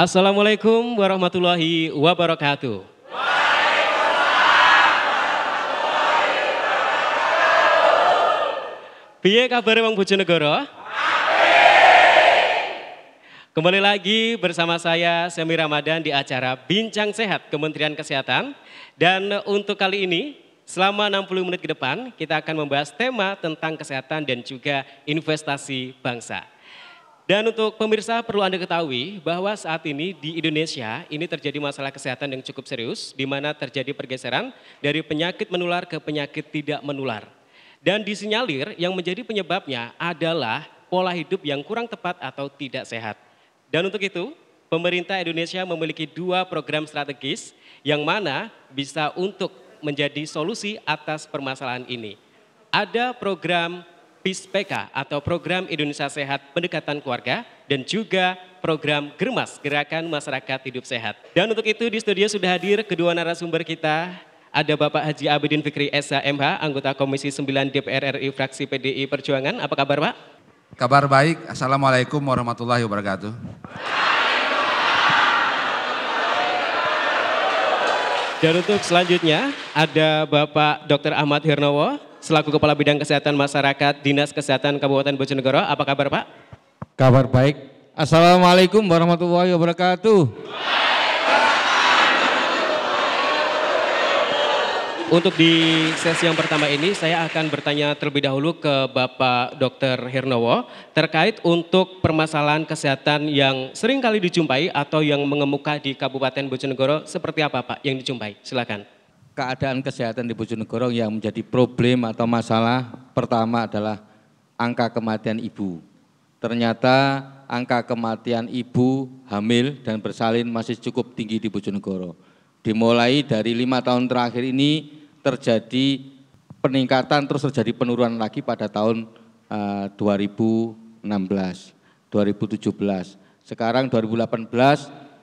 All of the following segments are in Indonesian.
Assalamualaikum warahmatullahi wabarakatuh. Piye kabar Wong Bojonegoro? Kembali lagi bersama saya Semi Ramadan di acara Bincang Sehat Kementerian Kesehatan. Dan untuk kali ini Selama 60 menit ke depan, kita akan membahas tema tentang kesehatan dan juga investasi bangsa. Dan untuk pemirsa perlu Anda ketahui bahwa saat ini di Indonesia ini terjadi masalah kesehatan yang cukup serius di mana terjadi pergeseran dari penyakit menular ke penyakit tidak menular. Dan disinyalir yang menjadi penyebabnya adalah pola hidup yang kurang tepat atau tidak sehat. Dan untuk itu, pemerintah Indonesia memiliki dua program strategis yang mana bisa untuk menjadi solusi atas permasalahan ini. Ada program PISPK atau Program Indonesia Sehat Pendekatan Keluarga dan juga program Germas Gerakan Masyarakat Hidup Sehat. Dan untuk itu di studio sudah hadir kedua narasumber kita ada Bapak Haji Abidin Fikri SHMH, anggota Komisi 9 DPR RI fraksi PDI Perjuangan. Apa kabar Pak? Kabar baik. Assalamualaikum warahmatullahi wabarakatuh. Dan untuk selanjutnya ada Bapak Dr. Ahmad Hirnowo, selaku Kepala Bidang Kesehatan Masyarakat Dinas Kesehatan Kabupaten Bojonegoro. Apa kabar Pak? Kabar baik. Assalamualaikum warahmatullahi wabarakatuh. Untuk di sesi yang pertama ini saya akan bertanya terlebih dahulu ke Bapak Dr. Hernowo terkait untuk permasalahan kesehatan yang sering kali dijumpai atau yang mengemuka di Kabupaten Bojonegoro seperti apa Pak yang dijumpai? Silakan keadaan kesehatan di Bojonegoro yang menjadi problem atau masalah pertama adalah angka kematian ibu. Ternyata angka kematian ibu hamil dan bersalin masih cukup tinggi di Bojonegoro. Dimulai dari lima tahun terakhir ini terjadi peningkatan terus terjadi penurunan lagi pada tahun uh, 2016, 2017. Sekarang 2018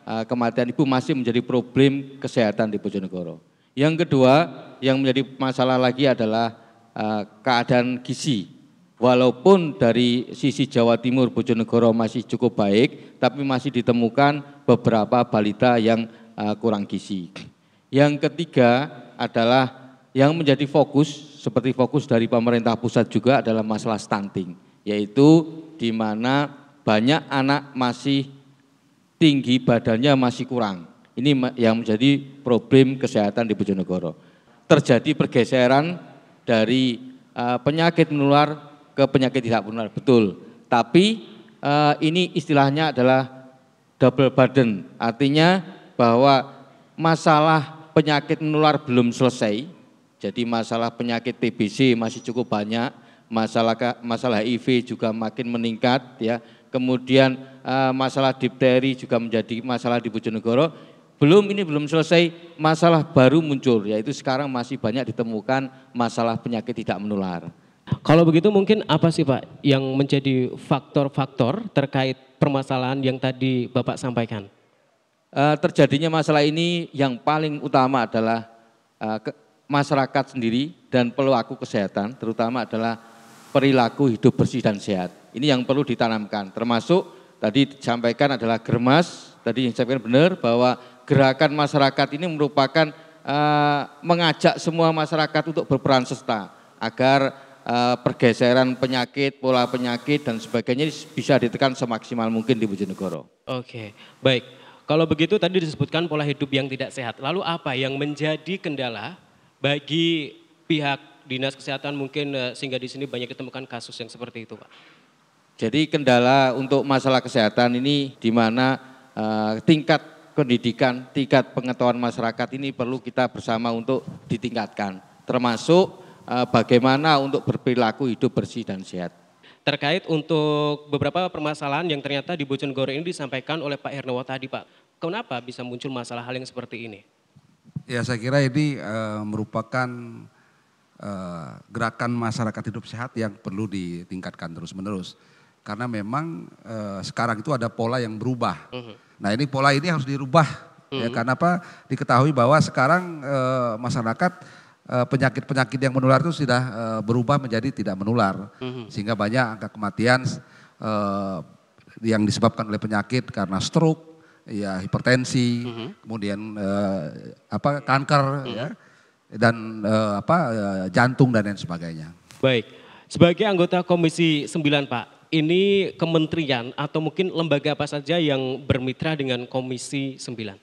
eh, kematian ibu masih menjadi problem kesehatan di Bojonegoro. Yang kedua, yang menjadi masalah lagi adalah uh, keadaan gizi. Walaupun dari sisi Jawa Timur Bojonegoro masih cukup baik, tapi masih ditemukan beberapa balita yang uh, kurang gizi. Yang ketiga adalah yang menjadi fokus seperti fokus dari pemerintah pusat juga adalah masalah stunting, yaitu di mana banyak anak masih tinggi badannya masih kurang ini yang menjadi problem kesehatan di Bojonegoro. Terjadi pergeseran dari uh, penyakit menular ke penyakit tidak menular, betul. Tapi uh, ini istilahnya adalah double burden, artinya bahwa masalah penyakit menular belum selesai, jadi masalah penyakit TBC masih cukup banyak, masalah masalah HIV juga makin meningkat ya. Kemudian uh, masalah difteri juga menjadi masalah di Bojonegoro. Belum ini belum selesai, masalah baru muncul yaitu sekarang masih banyak ditemukan masalah penyakit tidak menular. Kalau begitu mungkin apa sih Pak yang menjadi faktor-faktor terkait permasalahan yang tadi Bapak sampaikan? Uh, terjadinya masalah ini yang paling utama adalah uh, ke, masyarakat sendiri dan pelaku kesehatan terutama adalah perilaku hidup bersih dan sehat. Ini yang perlu ditanamkan termasuk tadi disampaikan adalah germas, tadi yang disampaikan benar bahwa gerakan masyarakat ini merupakan uh, mengajak semua masyarakat untuk berperan serta agar uh, pergeseran penyakit, pola penyakit dan sebagainya bisa ditekan semaksimal mungkin di Bojonegoro. Oke, baik. Kalau begitu tadi disebutkan pola hidup yang tidak sehat. Lalu apa yang menjadi kendala bagi pihak dinas kesehatan mungkin eh, sehingga di sini banyak ditemukan kasus yang seperti itu, Pak? Jadi kendala untuk masalah kesehatan ini di mana uh, tingkat pendidikan, tingkat pengetahuan masyarakat ini perlu kita bersama untuk ditingkatkan, termasuk eh, bagaimana untuk berperilaku hidup bersih dan sehat. Terkait untuk beberapa permasalahan yang ternyata di Bojonegoro ini disampaikan oleh Pak Hernowo tadi Pak, kenapa bisa muncul masalah hal yang seperti ini? Ya saya kira ini e, merupakan e, gerakan masyarakat hidup sehat yang perlu ditingkatkan terus-menerus. Karena memang e, sekarang itu ada pola yang berubah. Uh mhm. -huh Nah ini pola ini harus dirubah ya. hmm. ya karena apa? Diketahui bahwa sekarang e, masyarakat eh, penyakit-penyakit yang menular itu sudah e, berubah menjadi tidak menular hmm. sehingga banyak angka kematian e, yang disebabkan oleh penyakit karena stroke, ya hipertensi, hmm. kemudian e, apa kanker hmm. ya dan e, apa jantung dan lain sebagainya. Baik. Sebagai anggota Komisi 9 Pak, ini kementerian atau mungkin lembaga apa saja yang bermitra dengan Komisi 9? Uh,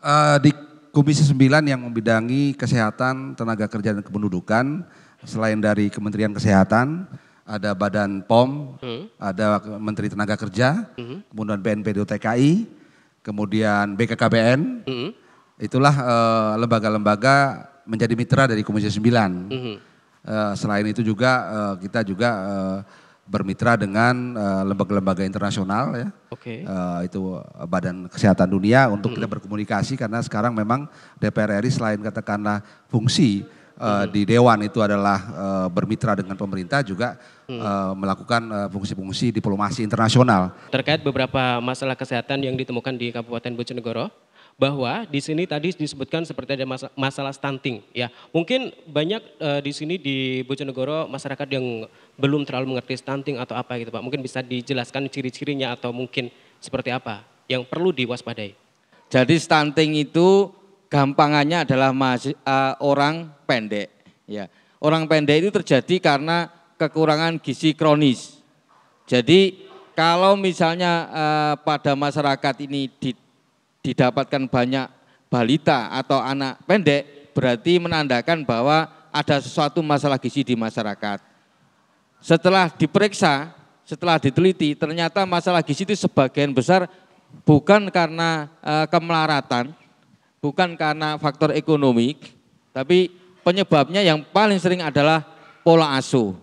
eh, di Komisi 9 yang membidangi kesehatan, tenaga kerja dan kependudukan, selain dari Kementerian Kesehatan, ada Badan POM, hmm. ada Menteri Tenaga Kerja, hmm. kemudian BNPD TKI, kemudian BKKBN. Hmm. Itulah lembaga eh, lembaga-lembaga menjadi mitra dari Komisi 9. Hmm. Uh, selain itu juga uh, kita juga uh, bermitra dengan eh, lembaga-lembaga uh, internasional ya. Oke. Okay. Uh, eh, itu Badan Kesehatan Dunia untuk mm -hmm. kita berkomunikasi karena sekarang memang DPR RI selain katakanlah fungsi uh, mm -hmm. di dewan itu adalah uh, bermitra dengan pemerintah juga mm -hmm. uh, melakukan fungsi-fungsi uh, diplomasi internasional. Terkait beberapa masalah kesehatan yang ditemukan di Kabupaten Bojonegoro, bahwa di sini tadi disebutkan seperti ada masalah stunting ya. Mungkin banyak uh, di sini di Bojonegoro masyarakat yang belum terlalu mengerti stunting atau apa gitu Pak. Mungkin bisa dijelaskan ciri-cirinya atau mungkin seperti apa yang perlu diwaspadai. Jadi stunting itu gampangannya adalah mas, uh, eh, orang pendek ya. Orang pendek itu terjadi karena kekurangan gizi kronis. Jadi kalau misalnya uh, pada masyarakat ini di didapatkan banyak balita atau anak pendek berarti menandakan bahwa ada sesuatu masalah gizi di masyarakat. Setelah diperiksa, setelah diteliti, ternyata masalah gizi itu sebagian besar bukan karena e, kemelaratan, bukan karena faktor ekonomi, tapi penyebabnya yang paling sering adalah pola asuh.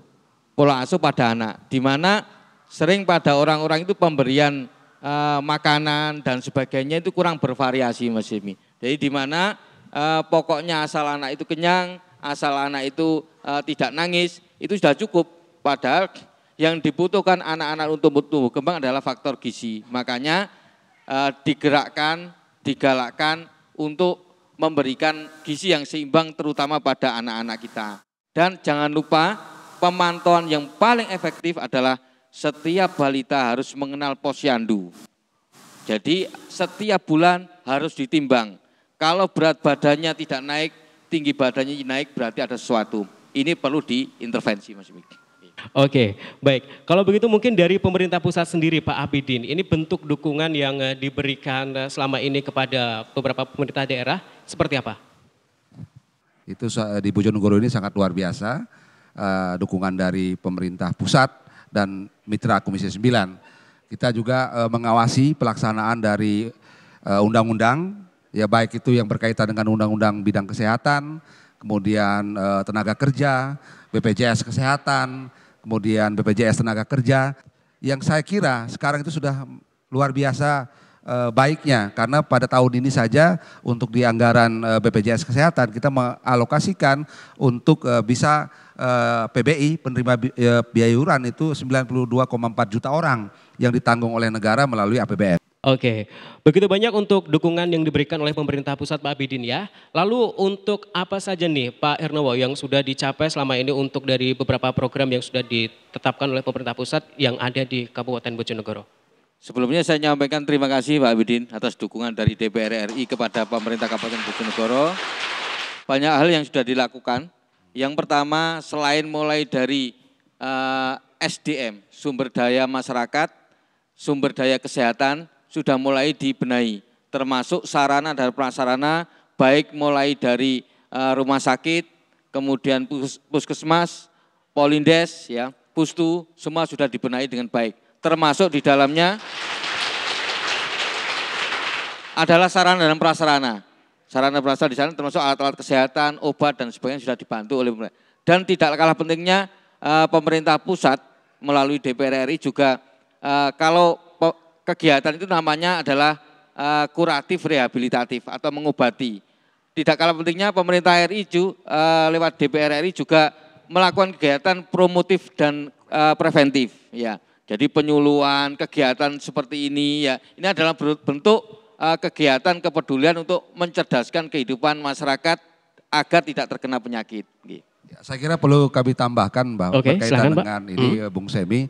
Pola asuh pada anak, di mana sering pada orang-orang itu pemberian e, makanan dan sebagainya itu kurang bervariasi Mas Jimmy. Jadi di mana e, pokoknya asal anak itu kenyang, asal anak itu e, tidak nangis, itu sudah cukup. Padahal yang dibutuhkan anak-anak untuk tumbuh kembang adalah faktor gizi. Makanya e, digerakkan, digalakkan untuk memberikan gizi yang seimbang terutama pada anak-anak kita. Dan jangan lupa pemantauan yang paling efektif adalah setiap balita harus mengenal posyandu. Jadi setiap bulan harus ditimbang. Kalau berat badannya tidak naik, tinggi badannya naik berarti ada sesuatu. Ini perlu diintervensi Mas Miki. Oke, baik. Kalau begitu mungkin dari pemerintah pusat sendiri Pak Abidin, ini bentuk dukungan yang eh, diberikan eh, selama ini kepada beberapa pemerintah daerah seperti apa? Itu di Bojonegoro ini sangat luar biasa. Eh, dukungan dari pemerintah pusat dan mitra Komisi 9. Kita juga e, mengawasi pelaksanaan dari eh, undang-undang, e, ya baik itu yang berkaitan dengan undang-undang bidang kesehatan, kemudian e, tenaga kerja, BPJS kesehatan, kemudian BPJS tenaga kerja. Yang saya kira sekarang itu sudah luar biasa baiknya karena pada tahun ini saja untuk di anggaran BPJS kesehatan kita mengalokasikan untuk bisa Eh, PBI, penerima ya, biaya iuran itu 92,4 juta orang yang ditanggung oleh negara melalui APBN. Oke, begitu banyak untuk dukungan yang diberikan oleh pemerintah pusat Pak Abidin ya. Lalu untuk apa saja nih Pak Ernowo yang sudah dicapai selama ini untuk dari beberapa program yang sudah ditetapkan oleh pemerintah pusat yang ada di Kabupaten Bojonegoro? Sebelumnya saya menyampaikan terima kasih Pak Abidin atas dukungan dari DPR RI kepada pemerintah Kabupaten Bojonegoro. Banyak hal yang sudah dilakukan yang pertama selain mulai dari uh, eh, SDM, sumber daya masyarakat, sumber daya kesehatan sudah mulai dibenahi, termasuk sarana dan prasarana baik mulai dari uh, rumah sakit, kemudian pus puskesmas, polindes, ya, pustu, semua sudah dibenahi dengan baik. Termasuk di dalamnya adalah sarana dan prasarana sarana prasarana di sana termasuk alat-alat kesehatan, obat dan sebagainya sudah dibantu oleh pemerintah. Dan tidak kalah pentingnya eh, pemerintah pusat melalui DPR RI juga eh, kalau kegiatan itu namanya adalah eh, kuratif rehabilitatif atau mengobati. Tidak kalah pentingnya pemerintah RI juga lewat DPR RI juga melakukan kegiatan promotif dan preventif ya. Jadi penyuluhan kegiatan seperti ini ya ini adalah bentuk Eh, kegiatan kepedulian untuk mencerdaskan kehidupan masyarakat agar tidak terkena penyakit. Ya, saya kira perlu kami tambahkan bahwa okay, berkaitan dengan Pak. ini hmm. Bung Semi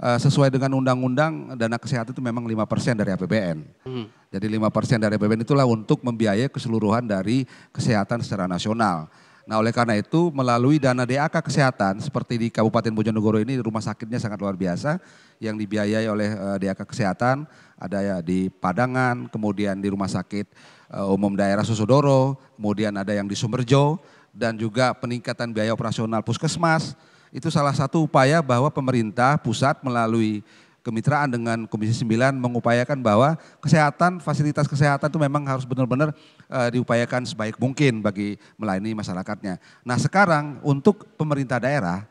eh, sesuai dengan undang-undang dana kesehatan itu memang lima persen dari APBN. Hmm. Jadi persen dari APBN itulah untuk membiayai keseluruhan dari kesehatan secara nasional. Nah oleh karena itu melalui dana DAK kesehatan seperti di Kabupaten Bojonegoro ini rumah sakitnya sangat luar biasa yang dibiayai oleh eh, DAK kesehatan ada ya di Padangan, kemudian di Rumah Sakit eh, Umum Daerah Susodoro, kemudian ada yang di Sumberjo, dan juga peningkatan biaya operasional puskesmas. Itu salah satu upaya bahwa pemerintah pusat melalui kemitraan dengan Komisi 9 mengupayakan bahwa kesehatan, fasilitas kesehatan itu memang harus benar-benar e, diupayakan sebaik mungkin bagi melayani masyarakatnya. Nah sekarang untuk pemerintah daerah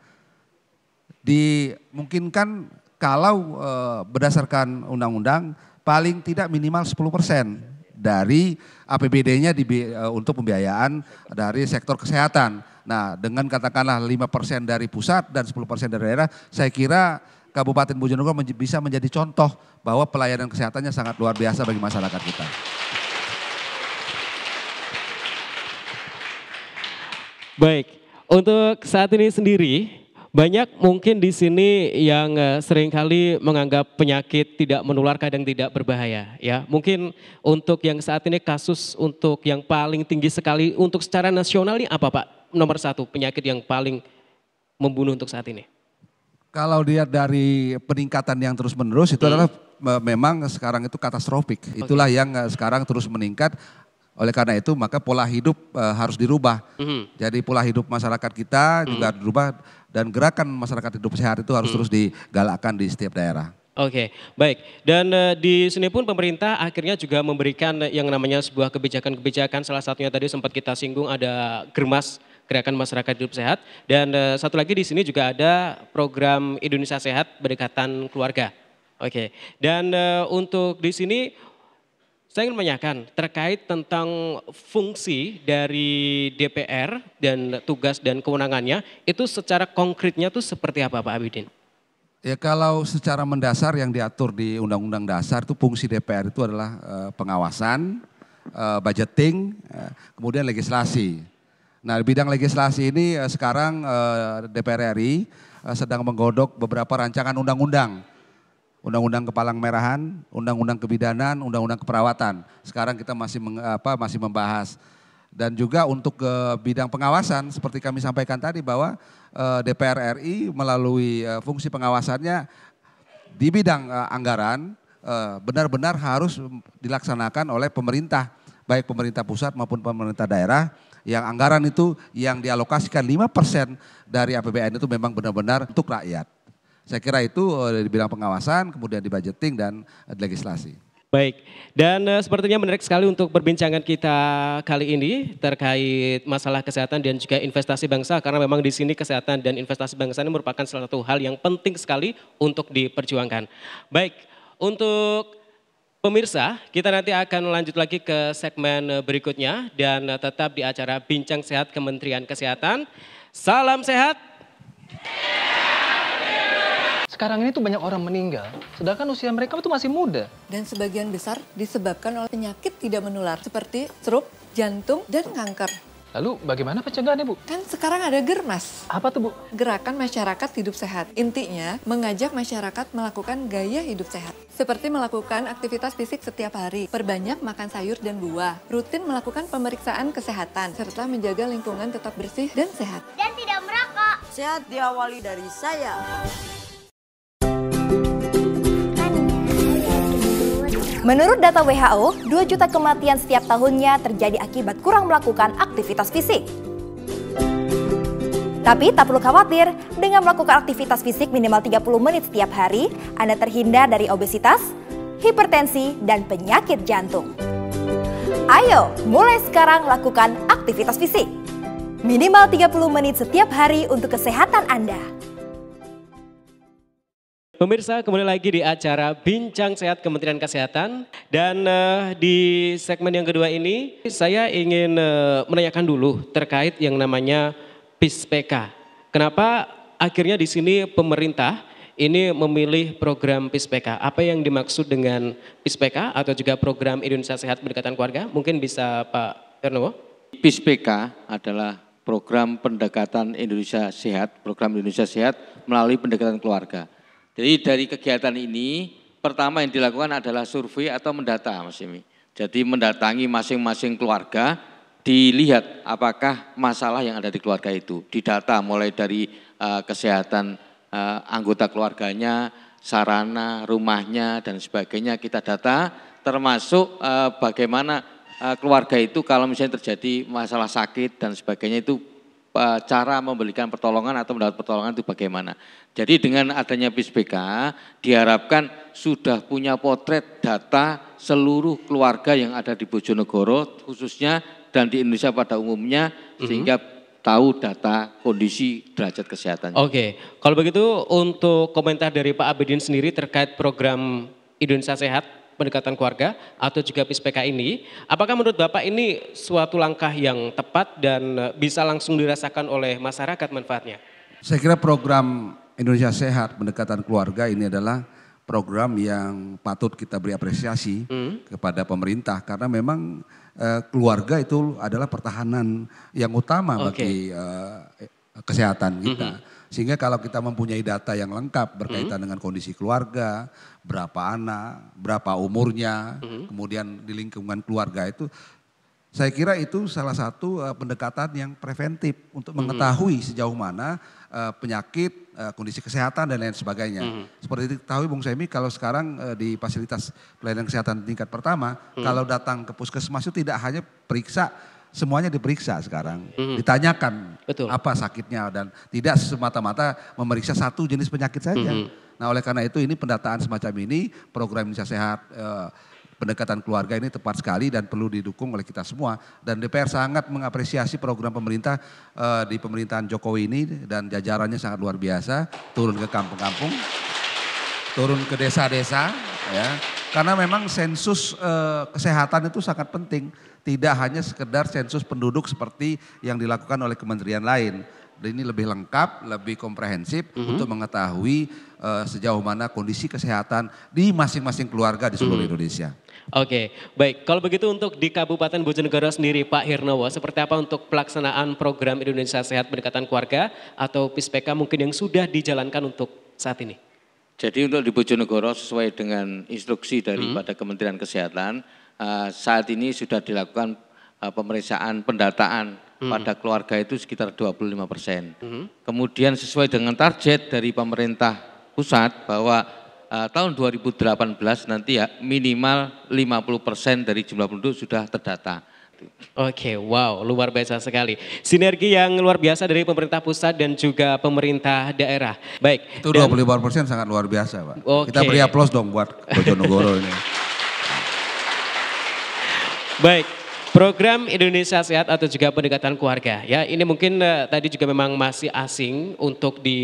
dimungkinkan kalau e, berdasarkan undang-undang paling tidak minimal 10 persen dari APBD-nya di, e, eh, untuk pembiayaan dari sektor kesehatan. Nah dengan katakanlah 5 persen dari pusat dan 10 persen dari daerah, saya kira Kabupaten Bojonegoro men bisa menjadi contoh bahwa pelayanan kesehatannya sangat luar biasa bagi masyarakat kita. Baik, untuk saat ini sendiri banyak mungkin di sini yang eh, seringkali menganggap penyakit tidak menular kadang tidak berbahaya ya. Mungkin untuk yang saat ini kasus untuk yang paling tinggi sekali untuk secara nasional ini apa Pak? Nomor satu penyakit yang paling membunuh untuk saat ini. Kalau dilihat dari peningkatan yang terus menerus itu hmm. adalah memang sekarang itu katastrofik. Itulah okay. yang eh, sekarang terus meningkat. Oleh karena itu maka pola hidup uh, harus dirubah. -hmm. Jadi pola hidup masyarakat kita -hmm. juga dirubah dan gerakan masyarakat hidup sehat itu harus hmm. terus digalakkan di setiap daerah. Oke, okay, baik. Dan uh, di sini pun pemerintah akhirnya juga memberikan yang namanya sebuah kebijakan-kebijakan. Salah satunya tadi sempat kita singgung ada germas gerakan masyarakat hidup sehat. Dan uh, satu lagi di sini juga ada program Indonesia Sehat berdekatan keluarga. Oke. Okay. Dan uh, untuk di sini saya ingin menanyakan terkait tentang fungsi dari DPR dan tugas dan kewenangannya itu secara konkretnya itu seperti apa Pak Abidin? Ya kalau secara mendasar yang diatur di Undang-Undang Dasar itu fungsi DPR itu adalah eh, pengawasan, eh, budgeting, eh, kemudian legislasi. Nah di bidang legislasi ini sekarang DPR RI sedang menggodok beberapa rancangan undang-undang undang-undang kepalang merahan, undang-undang kebidanan, undang-undang keperawatan. Sekarang kita masih meng, apa masih membahas dan juga untuk ke bidang pengawasan seperti kami sampaikan tadi bahwa eh, DPR RI melalui eh, fungsi pengawasannya di bidang eh, anggaran benar-benar harus dilaksanakan oleh pemerintah baik pemerintah pusat maupun pemerintah daerah yang anggaran itu yang dialokasikan 5% dari APBN itu memang benar-benar untuk rakyat. Saya kira itu eh, di bidang pengawasan, kemudian di budgeting dan eh, legislasi. Baik, dan uh, sepertinya menarik sekali untuk perbincangan kita kali ini terkait masalah kesehatan dan juga investasi bangsa karena memang di sini kesehatan dan investasi bangsa ini merupakan salah satu hal yang penting sekali untuk diperjuangkan. Baik, untuk Pemirsa, kita nanti akan lanjut lagi ke segmen berikutnya dan tetap di acara Bincang Sehat Kementerian Kesehatan. Salam sehat. Yeah sekarang ini tuh banyak orang meninggal, sedangkan usia mereka itu masih muda. Dan sebagian besar disebabkan oleh penyakit tidak menular seperti stroke, jantung, dan kanker. Lalu bagaimana pencegahannya, Bu? Kan sekarang ada germas. Apa tuh, Bu? Gerakan Masyarakat Hidup Sehat. Intinya, mengajak masyarakat melakukan gaya hidup sehat. Seperti melakukan aktivitas fisik setiap hari, perbanyak makan sayur dan buah, rutin melakukan pemeriksaan kesehatan, serta menjaga lingkungan tetap bersih dan sehat. Dan tidak merokok. Sehat diawali dari saya. Menurut data WHO, 2 juta kematian setiap tahunnya terjadi akibat kurang melakukan aktivitas fisik. Tapi tak perlu khawatir, dengan melakukan aktivitas fisik minimal 30 menit setiap hari, Anda terhindar dari obesitas, hipertensi, dan penyakit jantung. Ayo, mulai sekarang lakukan aktivitas fisik. Minimal 30 menit setiap hari untuk kesehatan Anda. Pemirsa, kembali lagi di acara Bincang Sehat Kementerian Kesehatan dan uh, di segmen yang kedua ini saya ingin uh, menanyakan dulu terkait yang namanya PISPK. Kenapa akhirnya di sini pemerintah ini memilih program PISPK? Apa yang dimaksud dengan PISPK atau juga program Indonesia Sehat Pendekatan Keluarga? Mungkin bisa Pak Ernowo. PISPK adalah program pendekatan Indonesia Sehat, program Indonesia Sehat melalui pendekatan keluarga jadi dari kegiatan ini pertama yang dilakukan adalah survei atau mendata Mas Yemi. Jadi mendatangi masing-masing keluarga, dilihat apakah masalah yang ada di keluarga itu, didata mulai dari uh, kesehatan uh, anggota keluarganya, sarana, rumahnya dan sebagainya kita data, termasuk uh, bagaimana uh, keluarga itu kalau misalnya terjadi masalah sakit dan sebagainya itu E, cara memberikan pertolongan atau mendapat pertolongan itu bagaimana. Jadi dengan adanya PISBK diharapkan sudah punya potret data seluruh keluarga yang ada di Bojonegoro khususnya dan di Indonesia pada umumnya mm-hmm. sehingga tahu data kondisi derajat kesehatan. Oke, kalau begitu untuk komentar dari Pak Abidin sendiri terkait program Indonesia Sehat pendekatan keluarga atau juga PISPK ini, apakah menurut Bapak ini suatu langkah yang tepat dan e, bisa langsung dirasakan oleh masyarakat manfaatnya? Saya kira program Indonesia Sehat pendekatan keluarga ini adalah program yang patut kita beri apresiasi hmm. kepada pemerintah karena memang eh, keluarga itu adalah pertahanan yang utama okay. bagi eh, kesehatan kita. -hmm. Sehingga kalau kita mempunyai data yang lengkap berkaitan hmm. dengan kondisi keluarga, berapa anak, berapa umurnya, hmm. kemudian di lingkungan keluarga itu saya kira itu salah satu uh, pendekatan yang preventif untuk mm -hmm. mengetahui sejauh mana uh, penyakit, uh, kondisi kesehatan dan lain sebagainya. Mm -hmm. Seperti diketahui Bung Semi kalau sekarang uh, di fasilitas pelayanan kesehatan tingkat pertama, mm -hmm. kalau datang ke puskesmas itu tidak hanya periksa semuanya diperiksa sekarang, mm ditanyakan Betul. apa sakitnya dan tidak semata-mata memeriksa satu jenis penyakit saja. mm Nah, oleh karena itu ini pendataan semacam ini, program Indonesia Sehat eh, pendekatan keluarga ini tepat sekali dan perlu didukung oleh kita semua dan DPR sangat mengapresiasi program pemerintah eh, di pemerintahan Jokowi ini dan jajarannya sangat luar biasa, turun ke kampung-kampung, turun ke desa-desa ya karena memang sensus eh, kesehatan itu sangat penting. Tidak hanya sekedar sensus penduduk seperti yang dilakukan oleh kementerian lain. Dan Ini lebih lengkap, lebih komprehensif mm -hmm. untuk mengetahui eh, sejauh mana kondisi kesehatan di masing-masing keluarga di seluruh mm -hmm. Indonesia. Oke, baik. Kalau begitu untuk di Kabupaten Bojonegoro sendiri Pak Hirnowo, seperti apa untuk pelaksanaan program Indonesia Sehat Pendekatan Keluarga atau PISPK mungkin yang sudah dijalankan untuk saat ini? Jadi untuk di Bojonegoro sesuai dengan instruksi daripada hmm. Kementerian Kesehatan eh, saat ini sudah dilakukan eh, pemeriksaan pendataan hmm. pada keluarga itu sekitar 25 persen. Hmm. Kemudian sesuai dengan target dari pemerintah pusat bahwa uh, tahun 2018 nanti ya minimal 50 persen dari jumlah penduduk sudah terdata itu. Oke, okay, wow, luar biasa sekali. Sinergi yang luar biasa dari pemerintah pusat dan juga pemerintah daerah. Baik. Itu dan, 25 persen sangat luar biasa, Pak. Okay. Kita beri aplaus dong buat Bojonegoro ini. Baik, Program Indonesia Sehat atau juga pendekatan keluarga ya ini mungkin uh, tadi juga memang masih asing untuk di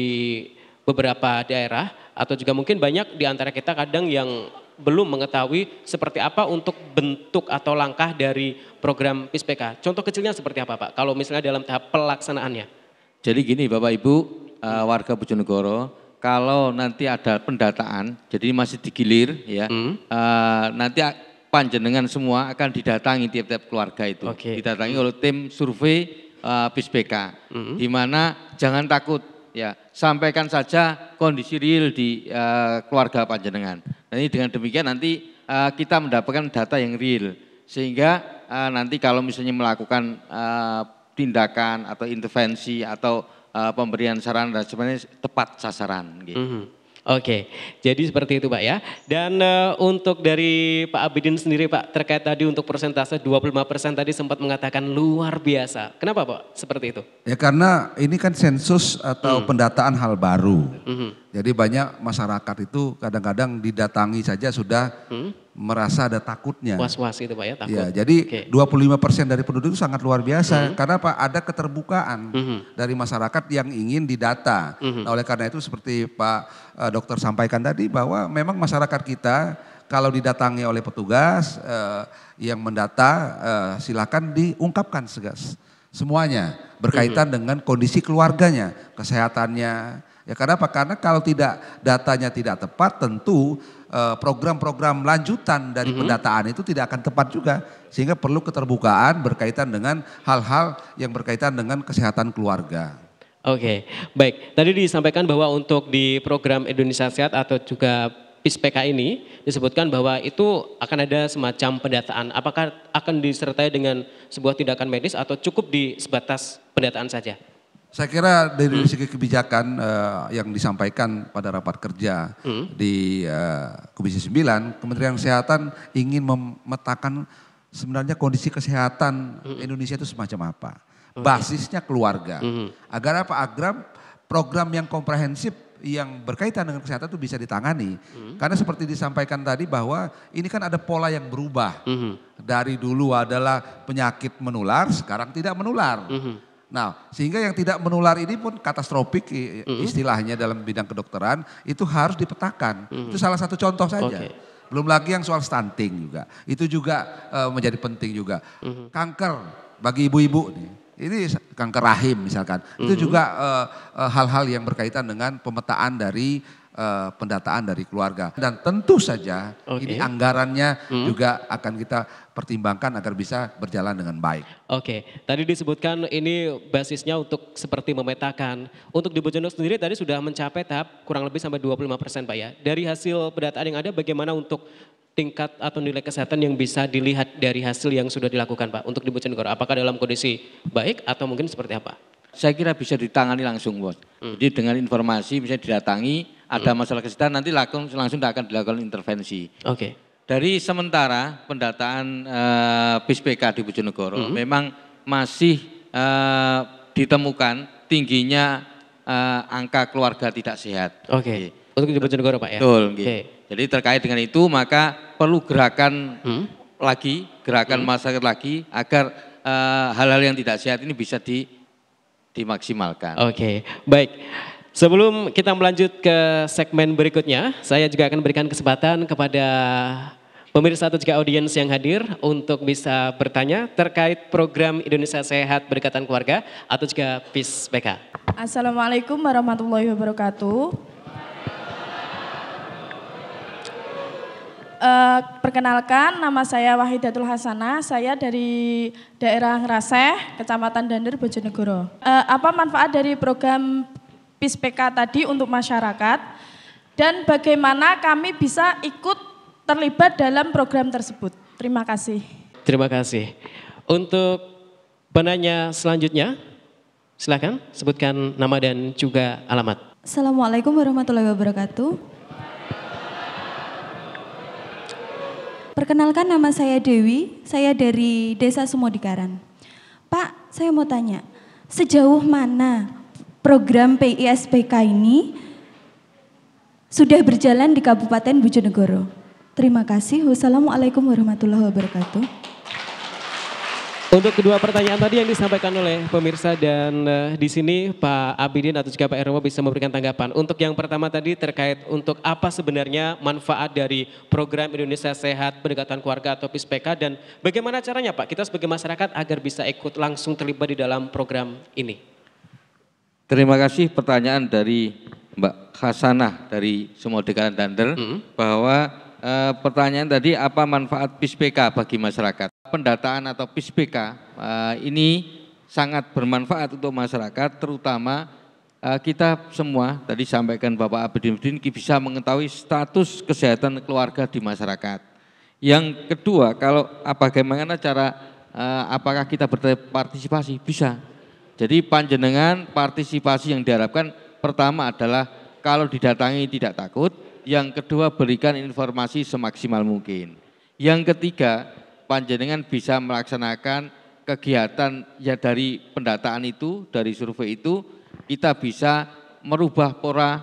beberapa daerah atau juga mungkin banyak di antara kita kadang yang belum mengetahui seperti apa untuk bentuk atau langkah dari program PISPK. Contoh kecilnya seperti apa Pak, kalau misalnya dalam tahap pelaksanaannya? Jadi gini Bapak Ibu, uh, warga Bojonegoro, kalau nanti ada pendataan, jadi masih digilir ya, hmm. uh, nanti panjenengan semua akan didatangi tiap-tiap keluarga itu. Okay. Didatangi oleh tim survei uh, eh, PISPK, hmm. di mana jangan takut, ya sampaikan saja kondisi real di uh, keluarga panjenengan. Nanti dengan demikian nanti uh, kita mendapatkan data yang real sehingga uh, nanti kalau misalnya melakukan uh, tindakan atau intervensi atau uh, pemberian saran dan sebenarnya tepat sasaran gitu. Mm -hmm. Oke, jadi seperti itu Pak ya. Dan uh, untuk dari Pak Abidin sendiri Pak, terkait tadi untuk persentase 25 persen tadi sempat mengatakan luar biasa. Kenapa Pak seperti itu? Ya karena ini kan sensus atau hmm. pendataan hal baru. Hmm. Jadi banyak masyarakat itu kadang-kadang didatangi saja sudah hmm? merasa ada takutnya. Was-was itu Pak ya, takut. Ya, jadi okay. 25% dari penduduk itu sangat luar biasa. Hmm. Karena pak Ada keterbukaan hmm. dari masyarakat yang ingin didata. Hmm. Nah, oleh karena itu seperti Pak uh, dokter sampaikan tadi bahwa memang masyarakat kita kalau didatangi oleh petugas uh, yang mendata uh, silakan diungkapkan segas semuanya berkaitan hmm. dengan kondisi keluarganya, kesehatannya, Ya karena apa? Karena kalau tidak datanya tidak tepat, tentu eh, program-program lanjutan dari mm -hmm. pendataan itu tidak akan tepat juga. Sehingga perlu keterbukaan berkaitan dengan hal-hal yang berkaitan dengan kesehatan keluarga. Oke, baik. Tadi disampaikan bahwa untuk di program Indonesia Sehat atau juga PISPK ini disebutkan bahwa itu akan ada semacam pendataan. Apakah akan disertai dengan sebuah tindakan medis atau cukup di sebatas pendataan saja? Saya kira dari hmm. segi kebijakan uh, yang disampaikan pada rapat kerja hmm. di uh, Komisi 9, Kementerian Kesehatan ingin memetakan sebenarnya kondisi kesehatan hmm. Indonesia itu semacam apa. Okay. Basisnya keluarga. Hmm. Agar apa? Agar program yang komprehensif yang berkaitan dengan kesehatan itu bisa ditangani. Hmm. Karena seperti disampaikan tadi bahwa ini kan ada pola yang berubah. Hmm. Dari dulu adalah penyakit menular, sekarang tidak menular. Hmm Nah, sehingga yang tidak menular ini pun katastrofik istilahnya dalam bidang kedokteran itu harus dipetakan. Itu salah satu contoh saja. Okay. Belum lagi yang soal stunting juga. Itu juga e, menjadi penting juga. Mm-hmm. Kanker bagi ibu-ibu nih. Ini kanker rahim misalkan. Mm. Itu mm-hmm. juga e, e, hal-hal uh, uh, hal -hal yang berkaitan dengan pemetaan dari uh, pendataan dari keluarga. Dan tentu saja okay. ini anggarannya hmm. juga akan kita pertimbangkan agar bisa berjalan dengan baik. Oke, okay. tadi disebutkan ini basisnya untuk seperti memetakan. Untuk di Bojonegoro sendiri tadi sudah mencapai tahap kurang lebih sampai 25 persen Pak ya. Dari hasil pendataan yang ada bagaimana untuk tingkat atau nilai kesehatan yang bisa dilihat dari hasil yang sudah dilakukan Pak untuk di Bojonegoro? Apakah dalam kondisi baik atau mungkin seperti apa? Saya kira bisa ditangani langsung, Bos. Hmm. Jadi dengan informasi bisa didatangi ada hmm. masalah kesehatan nanti langsung langsung akan dilakukan intervensi. Oke. Okay. Dari sementara pendataan uh, di Bojonegoro -hmm. memang masih uh, ditemukan tingginya uh, angka keluarga tidak sehat. Oke. Okay. okay. Untuk di Bojonegoro Pak ya. Betul. Oke. okay. Jadi terkait dengan itu maka perlu gerakan -hmm. lagi, gerakan mm -hmm. masyarakat lagi agar hal-hal uh, yang tidak sehat ini bisa di dimaksimalkan. Oke. Okay. Baik. Sebelum kita melanjut ke segmen berikutnya, saya juga akan berikan kesempatan kepada pemirsa atau juga audiens yang hadir untuk bisa bertanya terkait program Indonesia Sehat Berikatan Keluarga atau juga PIS PK. Assalamualaikum warahmatullahi wabarakatuh. Uh, perkenalkan nama saya Wahidatul Hasanah, saya dari daerah Raseh, Kecamatan Dandir, Bojonegoro. Uh, apa manfaat dari program PISPK tadi untuk masyarakat dan bagaimana kami bisa ikut terlibat dalam program tersebut. Terima kasih. Terima kasih. Untuk penanya selanjutnya, silakan sebutkan nama dan juga alamat. Assalamualaikum warahmatullahi wabarakatuh. Perkenalkan nama saya Dewi, saya dari Desa Sumodikaran. Pak, saya mau tanya, sejauh mana program PISPK ini sudah berjalan di Kabupaten Bojonegoro. Terima kasih. Wassalamualaikum warahmatullahi wabarakatuh. Untuk kedua pertanyaan tadi yang disampaikan oleh pemirsa dan uh, di sini Pak Abidin atau juga Pak Erwo bisa memberikan tanggapan. Untuk yang pertama tadi terkait untuk apa sebenarnya manfaat dari program Indonesia Sehat Pendekatan Keluarga atau PISPK dan bagaimana caranya Pak kita sebagai masyarakat agar bisa ikut langsung terlibat di dalam program ini. Terima kasih pertanyaan dari Mbak Hasanah dari semua Semodekanan Dander hmm. bahwa e, pertanyaan tadi apa manfaat PISPK bagi masyarakat. Pendataan atau PISPK e, eh, ini sangat bermanfaat untuk masyarakat terutama e, kita semua tadi sampaikan Bapak Abidin bisa mengetahui status kesehatan keluarga di masyarakat. Yang kedua kalau ah, bagaimana cara e, apakah kita berpartisipasi bisa jadi panjenengan partisipasi yang diharapkan pertama adalah kalau didatangi tidak takut, yang kedua berikan informasi semaksimal mungkin. Yang ketiga, panjenengan bisa melaksanakan kegiatan ya dari pendataan itu, dari survei itu, kita bisa merubah pola uh,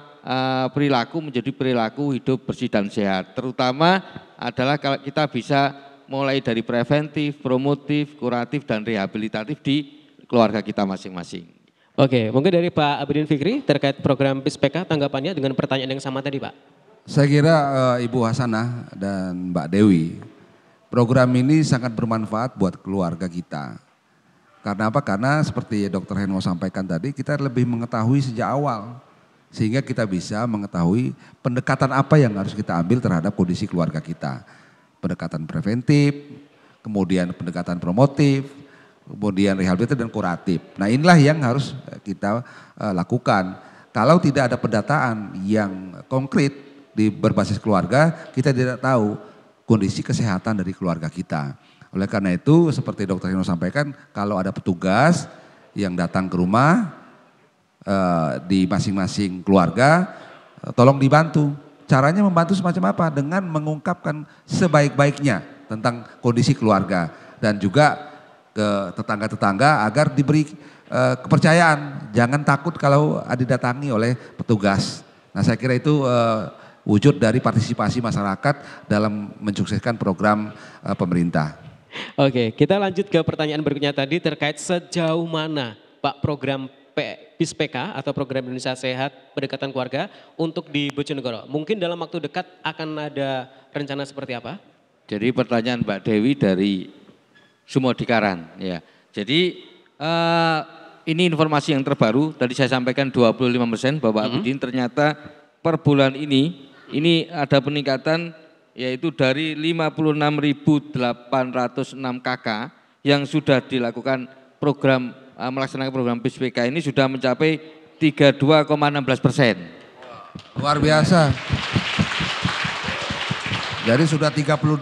perilaku menjadi perilaku hidup bersih dan sehat. Terutama adalah kalau kita bisa mulai dari preventif, promotif, kuratif, dan rehabilitatif di keluarga kita masing-masing. Oke, mungkin dari Pak Abidin Fikri terkait program PISPK tanggapannya dengan pertanyaan yang sama tadi Pak. Saya kira uh, Ibu Hasanah dan Mbak Dewi, program ini sangat bermanfaat buat keluarga kita. Karena apa? Karena seperti Dokter Henwo sampaikan tadi, kita lebih mengetahui sejak awal, sehingga kita bisa mengetahui pendekatan apa yang harus kita ambil terhadap kondisi keluarga kita. Pendekatan preventif, kemudian pendekatan promotif, kemudian rehabilitasi dan kuratif. Nah inilah yang harus eh, kita uh, lakukan. Kalau tidak ada pendataan yang konkret di berbasis keluarga, kita tidak tahu kondisi kesehatan dari keluarga kita. Oleh karena itu, seperti dokter Hino sampaikan, kalau ada petugas yang datang ke rumah uh, di masing-masing keluarga, uh, tolong dibantu. Caranya membantu semacam apa? Dengan mengungkapkan sebaik-baiknya tentang kondisi keluarga dan juga ke tetangga-tetangga agar diberi uh, kepercayaan. Jangan takut kalau didatangi oleh petugas. Nah saya kira itu uh, wujud dari partisipasi masyarakat dalam mensukseskan program uh, pemerintah. Oke, kita lanjut ke pertanyaan berikutnya tadi terkait sejauh mana Pak program P, PISPK atau program Indonesia Sehat Pendekatan Keluarga untuk di Bojonegoro. Mungkin dalam waktu dekat akan ada rencana seperti apa? Jadi pertanyaan Mbak Dewi dari Sumodikaran ya. Jadi uh, ini informasi yang terbaru tadi saya sampaikan 25 persen Bapak mm -hmm. ternyata per bulan ini ini ada peningkatan yaitu dari 56.806 KK yang sudah dilakukan program uh, melaksanakan program PSPK ini sudah mencapai 32,16 persen. Luar biasa. Jadi sudah 32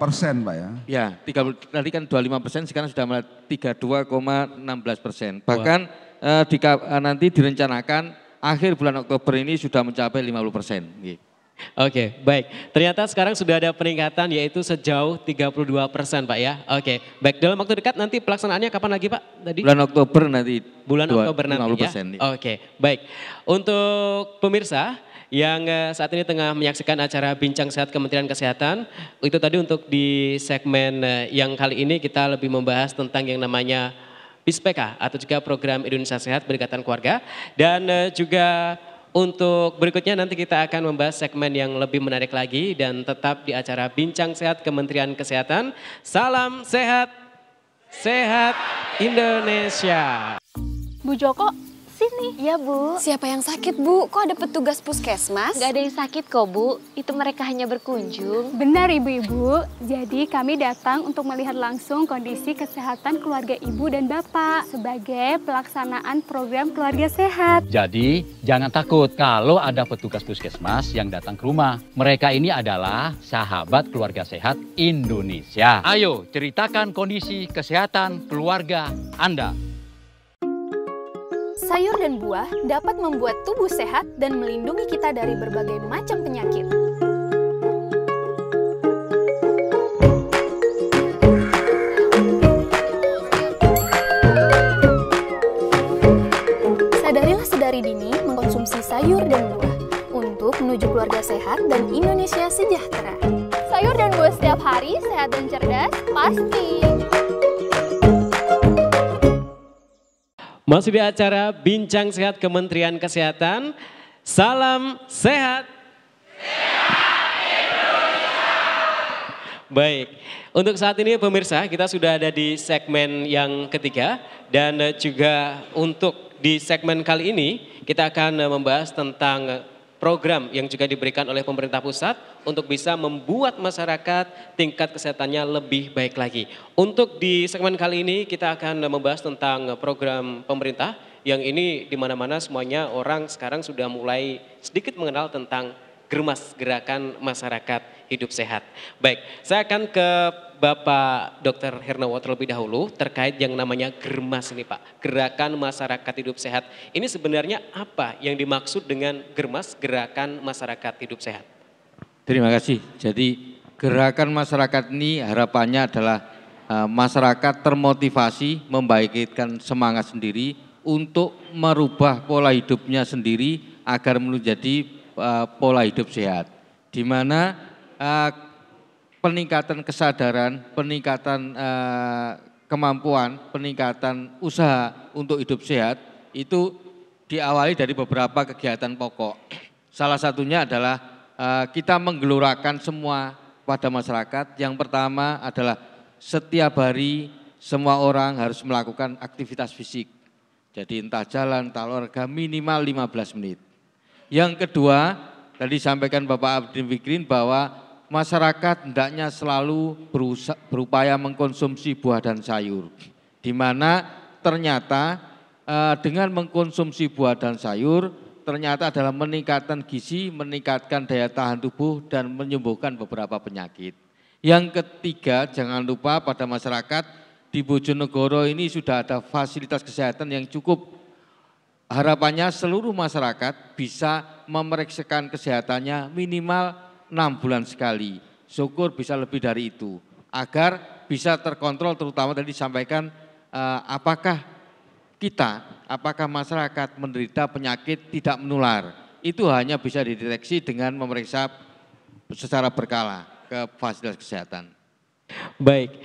persen Pak ya? Ya, 30, tadi kan 25 persen, sekarang sudah 32,16 persen. Bahkan eh, di, eh, nanti direncanakan akhir bulan Oktober ini sudah mencapai 50 persen. Gitu. Oke, okay, baik. Ternyata sekarang sudah ada peningkatan yaitu sejauh 32 persen Pak ya. Oke, okay. baik. Dalam waktu dekat nanti pelaksanaannya kapan lagi Pak? Tadi? Bulan Oktober nanti. Bulan Oktober nanti 50%, ya? ya. Oke, okay, baik. Untuk pemirsa yang eh, saat ini tengah menyaksikan acara Bincang Sehat Kementerian Kesehatan, itu tadi untuk di segmen eh, yang kali ini kita lebih membahas tentang yang namanya PISPK atau juga program Indonesia Sehat Berdekatan Keluarga dan eh, juga untuk berikutnya nanti kita akan membahas segmen yang lebih menarik lagi dan tetap di acara Bincang Sehat Kementerian Kesehatan. Salam sehat, sehat Indonesia. Bu Joko, sini. Iya, Bu. Siapa yang sakit, Bu? Kok ada petugas puskesmas? Gak ada yang sakit kok, Bu. Itu mereka hanya berkunjung. Benar, Ibu-Ibu. Jadi kami datang untuk melihat langsung kondisi kesehatan keluarga Ibu dan Bapak sebagai pelaksanaan program keluarga sehat. Jadi, jangan takut kalau ada petugas puskesmas yang datang ke rumah. Mereka ini adalah sahabat keluarga sehat Indonesia. Ayo, ceritakan kondisi kesehatan keluarga Anda sayur dan buah dapat membuat tubuh sehat dan melindungi kita dari berbagai macam penyakit. Sadarilah sedari dini mengkonsumsi sayur dan buah untuk menuju keluarga sehat dan Indonesia sejahtera. Sayur dan buah setiap hari sehat dan cerdas pasti. Masih di acara Bincang Sehat Kementerian Kesehatan. Salam sehat. Sehat Indonesia. Baik, untuk saat ini pemirsa kita sudah ada di segmen yang ketiga dan juga untuk di segmen kali ini kita akan membahas tentang program yang juga diberikan oleh pemerintah pusat untuk bisa membuat masyarakat tingkat kesehatannya lebih baik lagi. Untuk di segmen kali ini kita akan membahas tentang program pemerintah yang ini di mana-mana semuanya orang sekarang sudah mulai sedikit mengenal tentang germas gerakan masyarakat hidup sehat. Baik, saya akan ke Bapak Dr. Hernawo terlebih dahulu terkait yang namanya germas ini Pak, gerakan masyarakat hidup sehat. Ini sebenarnya apa yang dimaksud dengan germas gerakan masyarakat hidup sehat? Terima kasih. Jadi gerakan masyarakat ini harapannya adalah uh, masyarakat termotivasi membaikkan semangat sendiri untuk merubah pola hidupnya sendiri agar menjadi uh, pola hidup sehat, di mana uh, peningkatan kesadaran, peningkatan uh, kemampuan, peningkatan usaha untuk hidup sehat itu diawali dari beberapa kegiatan pokok. Salah satunya adalah uh, kita menggelurakan semua pada masyarakat. Yang pertama adalah setiap hari semua orang harus melakukan aktivitas fisik. Jadi entah jalan, entah olahraga minimal 15 menit. Yang kedua, tadi sampaikan Bapak Abdin Fikrin bahwa masyarakat hendaknya selalu berupaya mengkonsumsi buah dan sayur. Di mana ternyata eh, dengan mengkonsumsi buah dan sayur ternyata adalah meningkatkan gizi, meningkatkan daya tahan tubuh dan menyembuhkan beberapa penyakit. Yang ketiga, jangan lupa pada masyarakat di Bojonegoro ini sudah ada fasilitas kesehatan yang cukup Harapannya seluruh masyarakat bisa memeriksakan kesehatannya minimal enam bulan sekali. Syukur bisa lebih dari itu agar bisa terkontrol terutama tadi disampaikan eh, apakah kita, apakah masyarakat menderita penyakit tidak menular. Itu hanya bisa dideteksi dengan memeriksa secara berkala ke fasilitas kesehatan. Baik,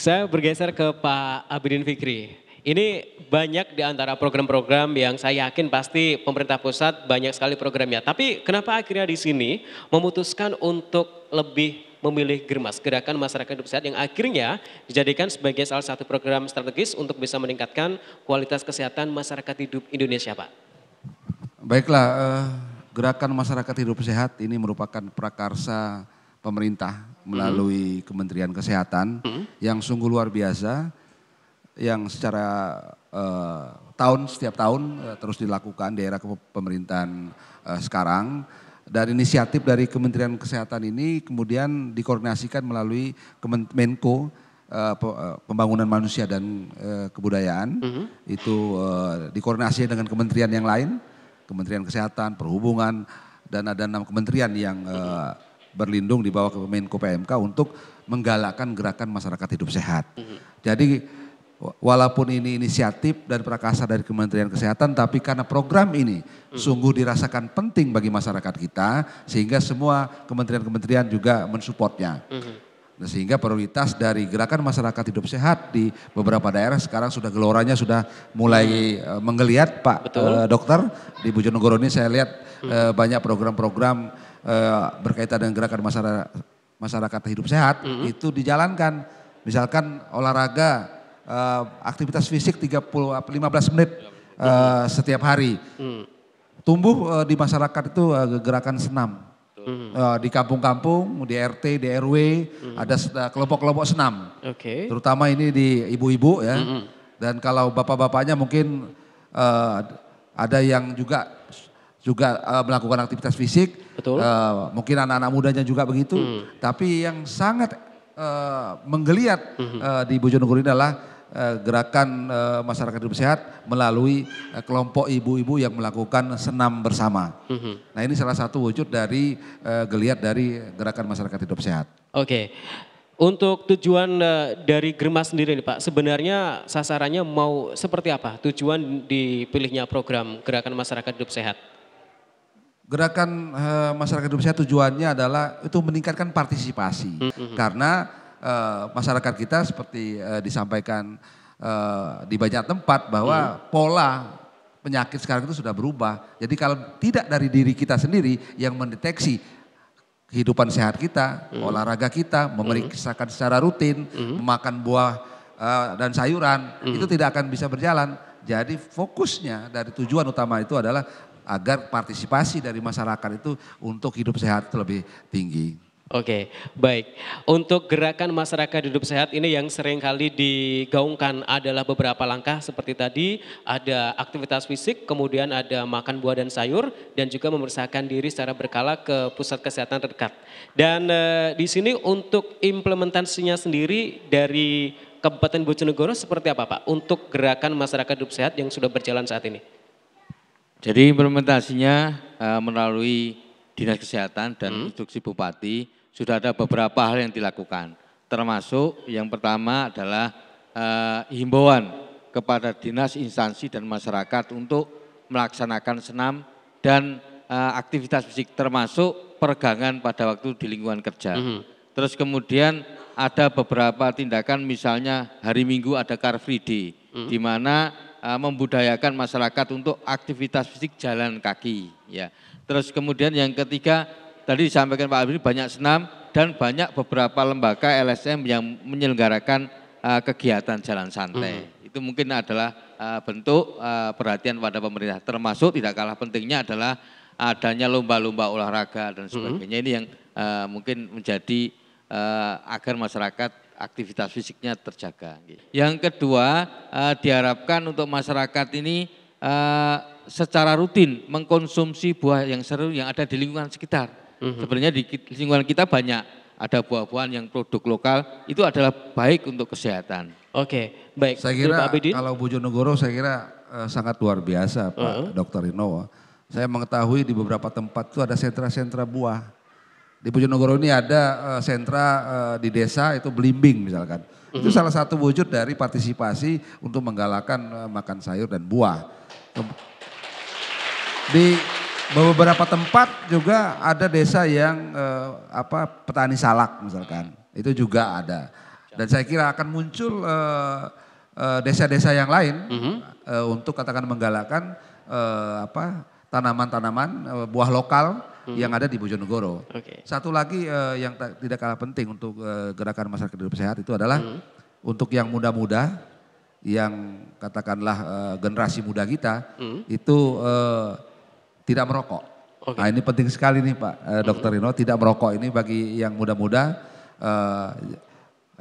saya bergeser ke Pak Abidin Fikri. Ini banyak di antara program-program yang saya yakin pasti pemerintah pusat banyak sekali programnya. Tapi kenapa akhirnya di sini memutuskan untuk lebih memilih Germas, Gerakan Masyarakat Hidup Sehat yang akhirnya dijadikan sebagai salah satu program strategis untuk bisa meningkatkan kualitas kesehatan masyarakat hidup Indonesia, Pak? Baiklah, eh, Gerakan Masyarakat Hidup Sehat ini merupakan prakarsa pemerintah melalui hmm. Kementerian Kesehatan hmm. yang sungguh luar biasa yang secara uh, tahun setiap tahun uh, terus dilakukan di era pemerintahan uh, sekarang dan inisiatif dari Kementerian Kesehatan ini kemudian dikoordinasikan melalui Menko uh, Pembangunan Manusia dan uh, Kebudayaan mm -hmm. itu uh, dikoordinasi dengan kementerian yang lain, Kementerian Kesehatan, Perhubungan dan ada enam kementerian yang uh, berlindung di bawah Menko PMK untuk menggalakkan gerakan masyarakat hidup sehat. Mm -hmm. Jadi walaupun ini inisiatif dan prakasa dari Kementerian Kesehatan, tapi karena program ini hmm. sungguh dirasakan penting bagi masyarakat kita, sehingga semua kementerian-kementerian juga mensupportnya. Nah, sehingga prioritas dari gerakan masyarakat hidup sehat di beberapa daerah sekarang sudah geloranya sudah mulai hmm. Eh, menggeliat Pak Betul. Eh, dokter di Bojonegoro ini saya lihat hmm. Eh, banyak program-program eh, berkaitan dengan gerakan masyarakat masyarakat hidup sehat hmm. itu dijalankan misalkan olahraga uh, aktivitas fisik 30 15 menit uh, setiap hari. Hmm. Tumbuh uh, di masyarakat itu uh, gerakan senam. Uh, di kampung-kampung, di RT, di RW hmm. ada kelompok-kelompok senam. Oke. Okay. Terutama ini di ibu-ibu ya. Hmm. hmm. Dan kalau bapak-bapaknya mungkin uh, ada yang juga juga uh, melakukan aktivitas fisik. Betul. Uh, mungkin anak-anak mudanya juga begitu. Hmm. Tapi yang sangat uh, menggeliat hmm. uh, di Bojonegoro ini adalah Eh, gerakan eh, masyarakat hidup sehat melalui eh, kelompok ibu-ibu yang melakukan senam bersama. Mhm. Nah ini salah satu wujud dari geliat dari gerakan masyarakat hidup sehat. Oke, okay. untuk tujuan dari Germas sendiri nih Pak, sebenarnya sasarannya mau seperti apa? Tujuan dipilihnya program gerakan masyarakat hidup sehat? Gerakan masyarakat hidup sehat tujuannya adalah itu meningkatkan partisipasi mm -hmm. karena Eh, masyarakat kita seperti eh, disampaikan eh, di banyak tempat bahwa iya. pola penyakit sekarang itu sudah berubah. Jadi kalau tidak dari diri kita sendiri yang mendeteksi kehidupan sehat kita, hmm. olahraga kita, memeriksakan hmm. secara rutin, hmm. memakan buah dan sayuran, itu tidak akan bisa berjalan. Jadi fokusnya dari tujuan utama itu adalah agar partisipasi dari masyarakat itu untuk hidup sehat itu lebih tinggi. Oke, baik. Untuk gerakan masyarakat hidup sehat ini yang sering kali digaungkan adalah beberapa langkah seperti tadi, ada aktivitas fisik, kemudian ada makan buah dan sayur, dan juga memeriksakan diri secara berkala ke pusat kesehatan terdekat. Dan e, di sini untuk implementasinya sendiri dari Kabupaten Bojonegoro seperti apa Pak? Untuk gerakan masyarakat hidup sehat yang sudah berjalan saat ini. Jadi implementasinya e, melalui Dinas Kesehatan dan hmm. instruksi Bupati sudah ada beberapa hal yang dilakukan. Termasuk yang pertama adalah uh, himbauan kepada dinas, instansi dan masyarakat untuk melaksanakan senam dan uh, aktivitas fisik termasuk peregangan pada waktu di lingkungan kerja. Mm -hmm. Terus kemudian ada beberapa tindakan misalnya hari Minggu ada Car Free Day mm -hmm. di mana uh, membudayakan masyarakat untuk aktivitas fisik jalan kaki ya. Terus kemudian yang ketiga tadi disampaikan Pak Abri banyak senam dan banyak beberapa lembaga LSM yang menyelenggarakan uh, kegiatan jalan santai. Hmm. Itu mungkin adalah uh, bentuk uh, perhatian pada pemerintah. Termasuk tidak kalah pentingnya adalah adanya lomba-lomba olahraga dan hmm. sebagainya. Hmm. Ini yang uh, mungkin menjadi uh, agar masyarakat aktivitas fisiknya terjaga. Yang kedua uh, diharapkan untuk masyarakat ini uh, secara rutin mengkonsumsi buah yang seru yang ada di lingkungan sekitar Mm-hmm. Sebenarnya di lingkungan kita banyak ada buah-buahan yang produk lokal itu adalah baik untuk kesehatan. Oke, okay, baik. Saya kira Pak kalau Bojonegoro saya kira uh, sangat luar biasa Pak uh-huh. Mhm. Dr. Rinowo. Saya mengetahui di beberapa tempat itu ada sentra-sentra buah. Di Bojonegoro ini ada uh, sentra uh, di desa itu belimbing misalkan. Mm-hmm. Itu mhm. salah satu wujud dari partisipasi untuk menggalakkan uh, makan sayur dan buah. Di beberapa tempat juga ada desa yang eh, apa petani salak misalkan itu juga ada dan saya kira akan muncul eh, eh desa-desa yang lain mm -hmm. eh, untuk katakan menggalakkan eh, apa tanaman-tanaman eh, buah lokal mm -hmm. yang ada di Bojonegoro. Okay. Satu lagi eh, yang tidak kalah penting untuk eh, gerakan masyarakat hidup sehat itu adalah mm -hmm. untuk yang muda-muda yang katakanlah eh, generasi muda kita mm -hmm. itu eh, tidak merokok. Okay. Nah, ini penting sekali nih Pak eh, Dokter Rino, tidak merokok ini bagi yang muda-muda eh,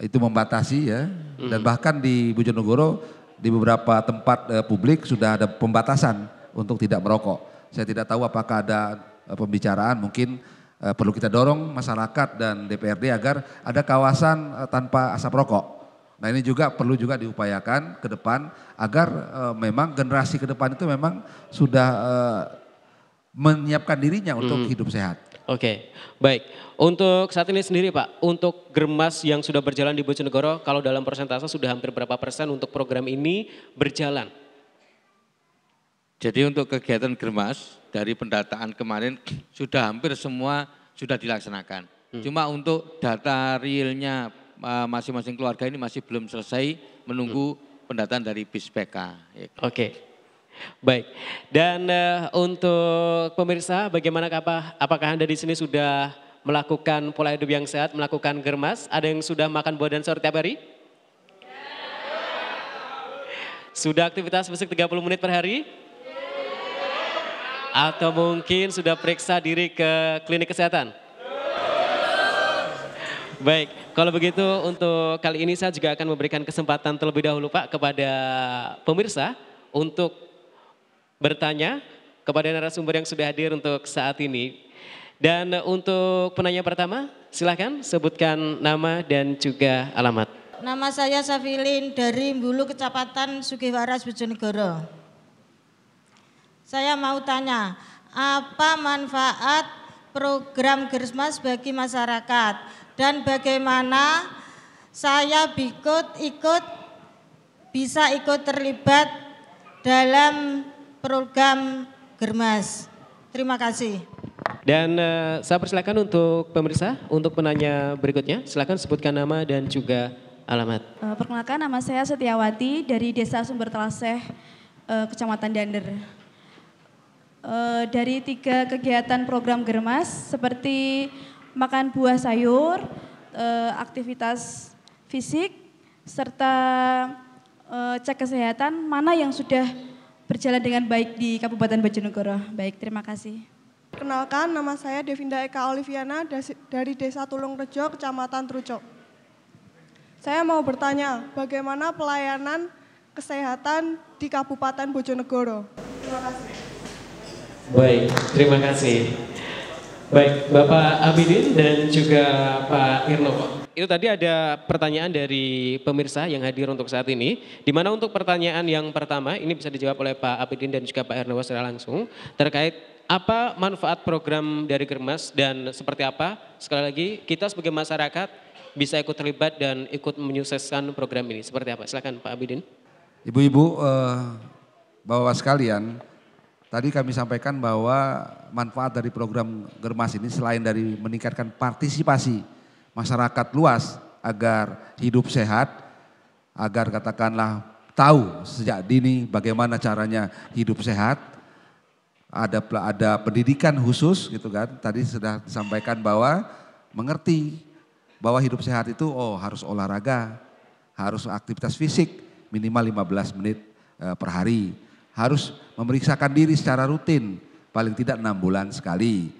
itu membatasi ya. Hmm. Dan bahkan di Bojonegoro di beberapa tempat eh, publik sudah ada pembatasan untuk tidak merokok. Saya tidak tahu apakah ada eh, pembicaraan mungkin eh, perlu kita dorong masyarakat dan DPRD agar ada kawasan eh, tanpa asap rokok. Nah ini juga perlu juga diupayakan ke depan agar e, memang generasi ke depan itu memang sudah e, menyiapkan dirinya untuk hmm. hidup sehat. Oke, okay. baik. Untuk saat ini sendiri Pak, untuk germas yang sudah berjalan di Bojonegoro, kalau dalam persentase sudah hampir berapa persen untuk program ini berjalan? Jadi untuk kegiatan germas dari pendataan kemarin sudah hampir semua sudah dilaksanakan. Hmm. Cuma untuk data realnya masing-masing keluarga ini masih belum selesai menunggu hmm. pendataan dari BISPK. Iya. Oke. Okay. Baik, dan uh, untuk pemirsa bagaimana apa, apakah Anda di sini sudah melakukan pola hidup yang sehat, melakukan germas? Ada yang sudah makan buah dan sayur tiap hari? Sudah aktivitas fisik 30 menit per hari? Atau mungkin sudah periksa diri ke klinik kesehatan? Baik, kalau begitu untuk kali ini saya juga akan memberikan kesempatan terlebih dahulu Pak kepada pemirsa untuk bertanya kepada narasumber yang sudah hadir untuk saat ini. Dan eh, untuk penanya pertama, silahkan sebutkan nama dan juga alamat. Nama saya Safilin dari Bulu Kecamatan Sugiwaras Bojonegoro. Saya mau tanya, apa manfaat program Gersmas bagi masyarakat dan bagaimana saya ikut ikut bisa ikut terlibat dalam program Germas. Terima kasih. Dan uh, saya persilakan untuk pemirsa untuk penanya berikutnya. Silakan sebutkan nama dan juga alamat. Uh, perkenalkan nama saya Setiawati dari Desa Sumber Telaseh, uh, Kecamatan Dander. Uh, dari tiga kegiatan program Germas seperti makan buah sayur, uh, aktivitas fisik, serta uh, cek kesehatan mana yang sudah berjalan dengan baik di Kabupaten Bojonegoro. Baik, terima kasih. Kenalkan, nama saya Devinda Eka Oliviana dari Desa Tulung Rejo, Kecamatan Trucok. Saya mau bertanya, bagaimana pelayanan kesehatan di Kabupaten Bojonegoro? Terima kasih. Baik, terima kasih. Baik, Bapak Abidin dan juga Pak Irno itu tadi ada pertanyaan dari pemirsa yang hadir untuk saat ini. Di mana untuk pertanyaan yang pertama ini bisa dijawab oleh Pak Abidin dan juga Pak Ernawa secara langsung terkait apa manfaat program dari Germas dan seperti apa sekali lagi kita sebagai masyarakat bisa ikut terlibat dan ikut menyukseskan program ini. Seperti apa? Silakan Pak Abidin. Ibu-ibu, eh, bahwa sekalian, Tadi kami sampaikan bahwa manfaat dari program Germas ini selain dari meningkatkan partisipasi masyarakat luas agar hidup sehat, agar katakanlah tahu sejak dini bagaimana caranya hidup sehat. Ada ada pendidikan khusus gitu kan. Tadi sudah disampaikan bahwa mengerti bahwa hidup sehat itu oh harus olahraga, harus aktivitas fisik minimal 15 menit eh, per hari. Harus memeriksakan diri secara rutin, paling tidak enam bulan sekali.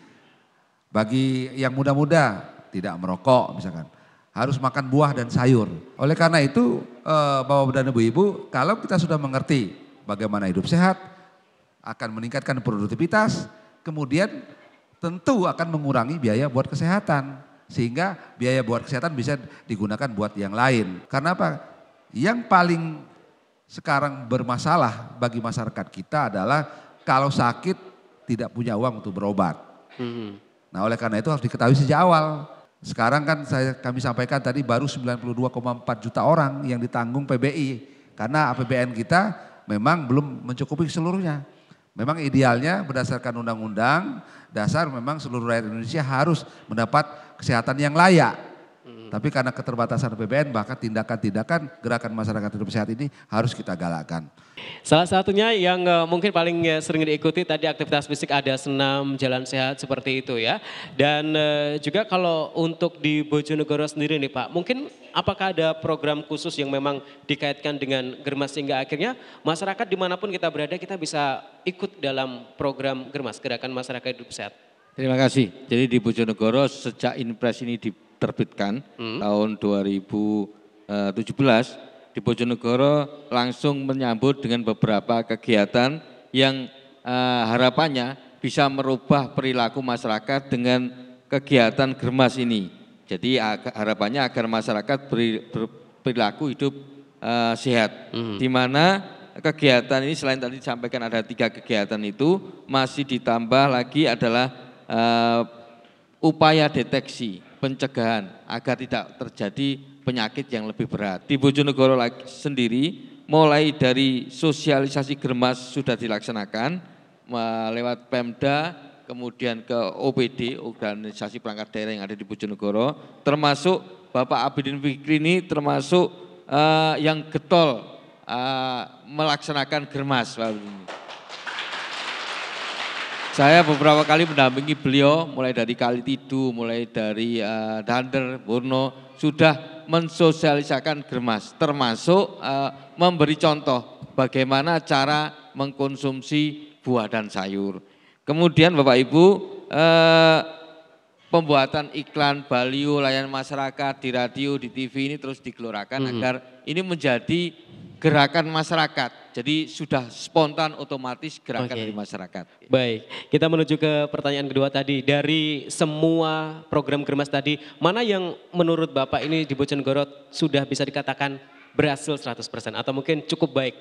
Bagi yang muda-muda, tidak merokok misalkan. Harus makan buah dan sayur. Oleh karena itu eh, Bapak dan Ibu-Ibu kalau kita sudah mengerti bagaimana hidup sehat akan meningkatkan produktivitas kemudian tentu akan mengurangi biaya buat kesehatan. Sehingga biaya buat kesehatan bisa digunakan buat yang lain. Karena apa? Yang paling sekarang bermasalah bagi masyarakat kita adalah kalau sakit tidak punya uang untuk berobat. Hmm. Nah oleh karena itu harus diketahui sejak awal. Sekarang kan saya kami sampaikan tadi baru 92,4 juta orang yang ditanggung PBI karena APBN kita memang belum mencukupi seluruhnya. Memang idealnya berdasarkan undang-undang dasar memang seluruh rakyat Indonesia harus mendapat kesehatan yang layak. Tapi karena keterbatasan PBN bahkan tindakan-tindakan gerakan masyarakat hidup sehat ini harus kita galakkan. Salah satunya yang eh, mungkin paling eh, sering diikuti tadi aktivitas fisik ada senam, jalan sehat seperti itu ya. Dan eh, juga kalau untuk di Bojonegoro sendiri nih Pak, mungkin apakah ada program khusus yang memang dikaitkan dengan germas sehingga akhirnya masyarakat dimanapun kita berada kita bisa ikut dalam program germas gerakan masyarakat hidup sehat. Terima kasih. Jadi di Bojonegoro sejak impres ini di diterbitkan hmm. tahun 2017 eh, di Bojonegoro langsung menyambut dengan beberapa kegiatan yang uh, harapannya bisa merubah perilaku masyarakat dengan kegiatan germas ini. Jadi harapannya agar masyarakat perilaku berperilaku hidup uh, sehat, Hmm. di mana kegiatan ini selain tadi disampaikan ada tiga kegiatan itu masih ditambah lagi adalah uh, upaya deteksi pencegahan agar tidak terjadi penyakit yang lebih berat. Di Bojonegoro sendiri mulai dari sosialisasi germas sudah dilaksanakan lewat Pemda, kemudian ke OPD, organisasi perangkat daerah yang ada di Bojonegoro, termasuk Bapak Abidin Fikri ini termasuk uh, yang getol uh, melaksanakan germas. Pak Abidin. Saya beberapa kali mendampingi beliau mulai dari kali tidu, mulai dari uh, Dander, Burno sudah mensosialisakan germas termasuk uh, memberi contoh bagaimana cara mengkonsumsi buah dan sayur. Kemudian Bapak Ibu uh, pembuatan iklan baliu layanan masyarakat di radio, di TV ini terus digelorakan hmm. agar ini menjadi gerakan masyarakat. Jadi sudah spontan otomatis gerakan okay. dari masyarakat. Baik, kita menuju ke pertanyaan kedua tadi. Dari semua program Germas tadi, mana yang menurut Bapak ini di Bojonegoro sudah bisa dikatakan berhasil 100% atau mungkin cukup baik?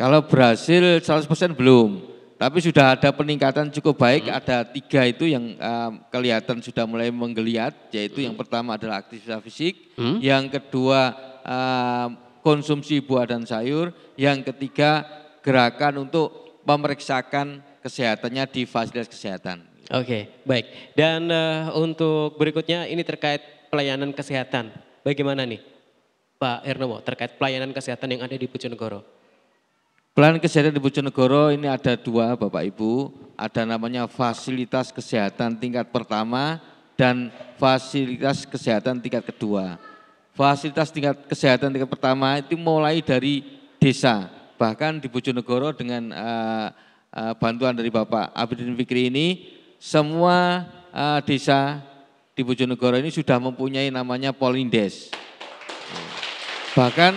Kalau berhasil 100% belum. Tapi sudah ada peningkatan cukup baik, hmm. ada tiga itu yang um, kelihatan sudah mulai menggeliat, yaitu hmm. yang pertama adalah aktivitas fisik, hmm. yang kedua um, konsumsi buah dan sayur. Yang ketiga, gerakan untuk memeriksakan kesehatannya di fasilitas kesehatan. Oke, baik. Dan uh, untuk berikutnya ini terkait pelayanan kesehatan. Bagaimana nih Pak Ernowo terkait pelayanan kesehatan yang ada di Bojonegoro? Pelayanan kesehatan di Bojonegoro ini ada dua Bapak Ibu. Ada namanya fasilitas kesehatan tingkat pertama dan fasilitas kesehatan tingkat kedua fasilitas tingkat kesehatan tingkat pertama itu mulai dari desa. Bahkan di Bojonegoro dengan uh, uh, bantuan dari Bapak Abidin Fikri ini semua uh, desa di Bojonegoro ini sudah mempunyai namanya Polindes. Bahkan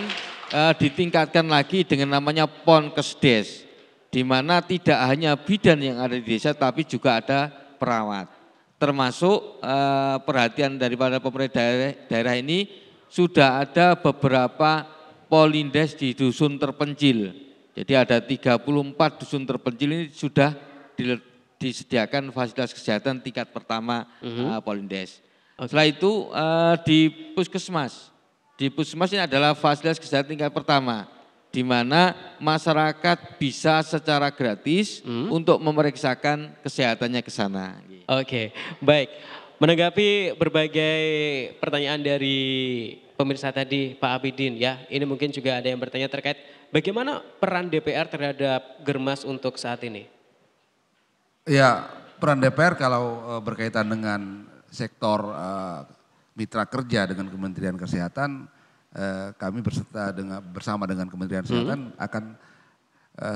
uh, ditingkatkan lagi dengan namanya Ponkesdes, di mana tidak hanya bidan yang ada di desa, tapi juga ada perawat. Termasuk uh, perhatian daripada pemerintah daerah, daerah ini sudah ada beberapa polindes di dusun terpencil. Jadi ada 34 dusun terpencil ini sudah disediakan fasilitas kesehatan tingkat pertama uh -huh. uh, polindes. Okay. Setelah itu uh, di puskesmas. Di puskesmas ini adalah fasilitas kesehatan tingkat pertama di mana masyarakat bisa secara gratis hmm. untuk memeriksakan kesehatannya ke sana. Oke, okay. baik. Menanggapi berbagai pertanyaan dari pemirsa tadi Pak Abidin ya. Ini mungkin juga ada yang bertanya terkait bagaimana peran DPR terhadap germas untuk saat ini? Ya, peran DPR kalau eh, berkaitan dengan sektor eh, mitra kerja dengan Kementerian Kesehatan eh, kami berserta dengan bersama dengan Kementerian hmm. Kesehatan hmm. akan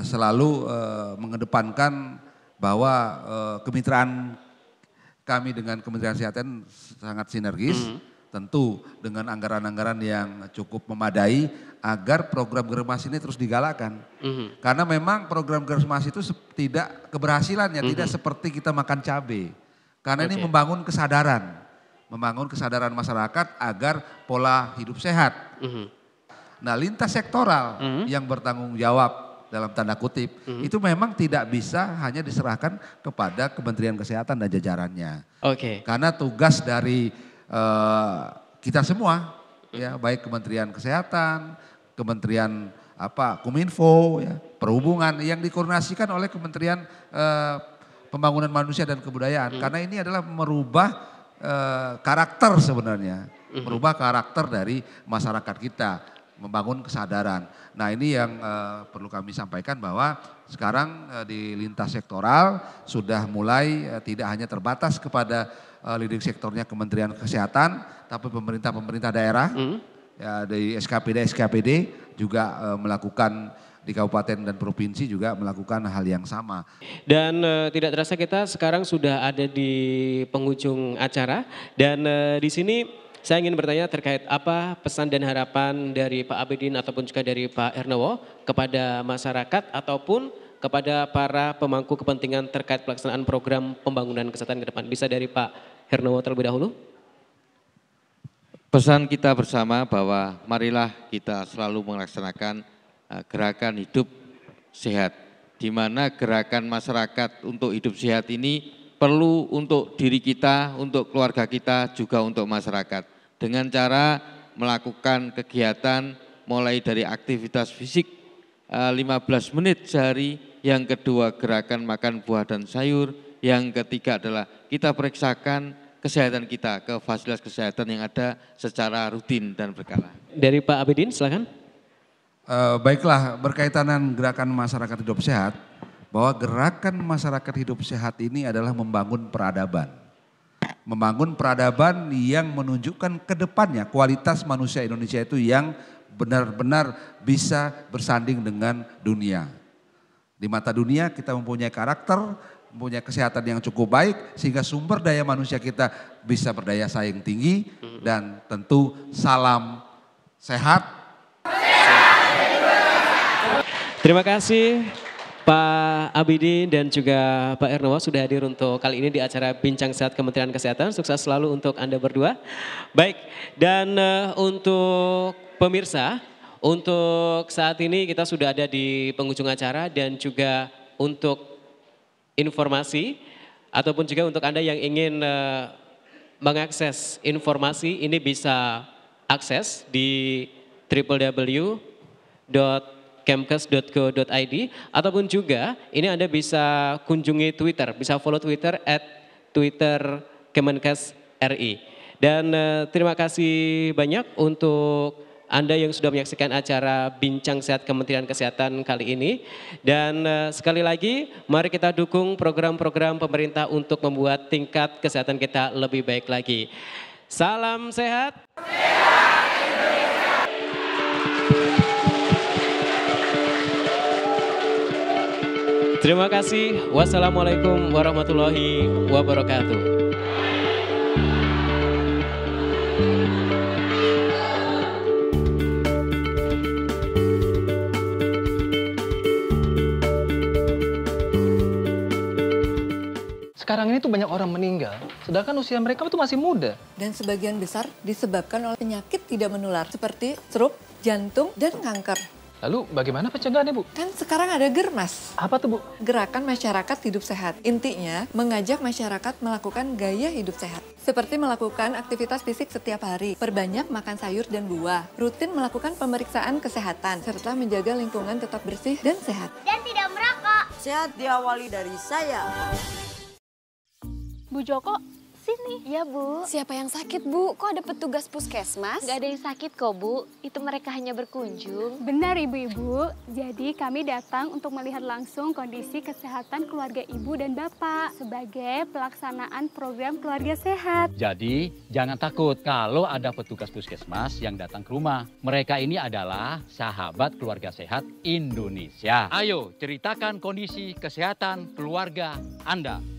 selalu mengedepankan bahwa kemitraan kami dengan Kementerian Kesehatan sangat sinergis. Hmm tentu dengan anggaran-anggaran yang cukup memadai agar program germas ini terus digalakkan. Mm -hmm. Karena memang program germas itu tidak keberhasilannya mm -hmm. tidak mhm. seperti kita makan cabai. Karena okay. ini membangun kesadaran, membangun kesadaran masyarakat agar pola hidup sehat. Mm -hmm. Nah, lintas sektoral mm -hmm. yang bertanggung jawab dalam tanda kutip mm -hmm. itu memang tidak bisa hanya diserahkan kepada Kementerian Kesehatan dan jajarannya. Oke. Okay. Karena tugas dari Eh, kita semua ya baik Kementerian Kesehatan, Kementerian apa Kominfo ya, perhubungan yang dikoordinasikan oleh Kementerian eh, Pembangunan Manusia dan Kebudayaan hmm. karena ini adalah merubah eh, karakter sebenarnya, hmm. merubah karakter dari masyarakat kita, membangun kesadaran. Nah, ini yang perlu kami sampaikan bahwa sekarang di lintas sektoral sudah mulai tidak hanya terbatas kepada uh, leading sektornya Kementerian Kesehatan, tapi pemerintah-pemerintah daerah mm. ya, dari SKPD SKPD juga uh, melakukan di kabupaten dan provinsi juga melakukan hal yang sama. Dan e, tidak terasa kita sekarang sudah ada di penghujung acara dan e, di sini saya ingin bertanya terkait apa pesan dan harapan dari Pak Abidin ataupun juga dari Pak Ernowo kepada masyarakat ataupun kepada para pemangku kepentingan terkait pelaksanaan program pembangunan kesehatan ke depan. Bisa dari Pak Hernowo terlebih dahulu. Pesan kita bersama bahwa marilah kita selalu melaksanakan eh, gerakan hidup sehat, di mana gerakan masyarakat untuk hidup sehat ini perlu untuk diri kita, untuk keluarga kita, juga untuk masyarakat. Dengan cara melakukan kegiatan mulai dari aktivitas fisik 15 eh, menit sehari, yang kedua gerakan makan buah dan sayur, yang ketiga adalah kita periksakan kesehatan kita ke fasilitas kesehatan yang ada secara rutin dan berkala. Dari Pak Abidin silakan. E, baiklah berkaitan dengan gerakan masyarakat hidup sehat, bahwa gerakan masyarakat hidup sehat ini adalah membangun peradaban. Membangun peradaban yang menunjukkan ke depannya kualitas manusia Indonesia itu yang benar-benar bisa bersanding dengan dunia. Di mata dunia kita mempunyai karakter, mempunyai kesehatan yang cukup baik sehingga sumber daya manusia kita bisa berdaya saing tinggi dan tentu salam sehat. Terima kasih Pak Abidi dan juga Pak Ernowo sudah hadir untuk kali ini di acara Bincang Sehat Kementerian Kesehatan. Sukses selalu untuk Anda berdua. Baik, dan eh, untuk pemirsa, untuk saat ini kita sudah ada di penghujung acara dan juga untuk informasi ataupun juga untuk Anda yang ingin eh, mengakses informasi ini bisa akses di www.kemkes.go.id ataupun juga ini Anda bisa kunjungi Twitter, bisa follow Twitter at Twitter Kemenkes RI. Dan eh, terima kasih banyak untuk anda yang sudah menyaksikan acara Bincang Sehat Kementerian Kesehatan kali ini. Dan eh, sekali lagi, mari kita dukung program-program pemerintah untuk membuat tingkat kesehatan kita lebih baik lagi. Salam sehat. Terima kasih. Wassalamualaikum warahmatullahi wabarakatuh. sekarang ini tuh banyak orang meninggal, sedangkan usia mereka itu masih muda. Dan sebagian besar disebabkan oleh penyakit tidak menular seperti stroke, jantung, dan kanker. Lalu bagaimana pencegahannya Bu? Kan sekarang ada germas. Apa tuh Bu? Gerakan Masyarakat Hidup Sehat. Intinya mengajak masyarakat melakukan gaya hidup sehat. Seperti melakukan aktivitas fisik setiap hari, perbanyak makan sayur dan buah, rutin melakukan pemeriksaan kesehatan, serta menjaga lingkungan tetap bersih dan sehat. Dan tidak merokok. Sehat diawali dari saya. Bu Joko, sini. Iya, Bu. Siapa yang sakit, Bu? Kok ada petugas puskesmas? Gak ada yang sakit kok, Bu. Itu mereka hanya berkunjung. Benar, Ibu-Ibu. Jadi kami datang untuk melihat langsung kondisi kesehatan keluarga Ibu dan Bapak sebagai pelaksanaan program keluarga sehat. Jadi, jangan takut kalau ada petugas puskesmas yang datang ke rumah. Mereka ini adalah sahabat keluarga sehat Indonesia. Ayo, ceritakan kondisi kesehatan keluarga Anda.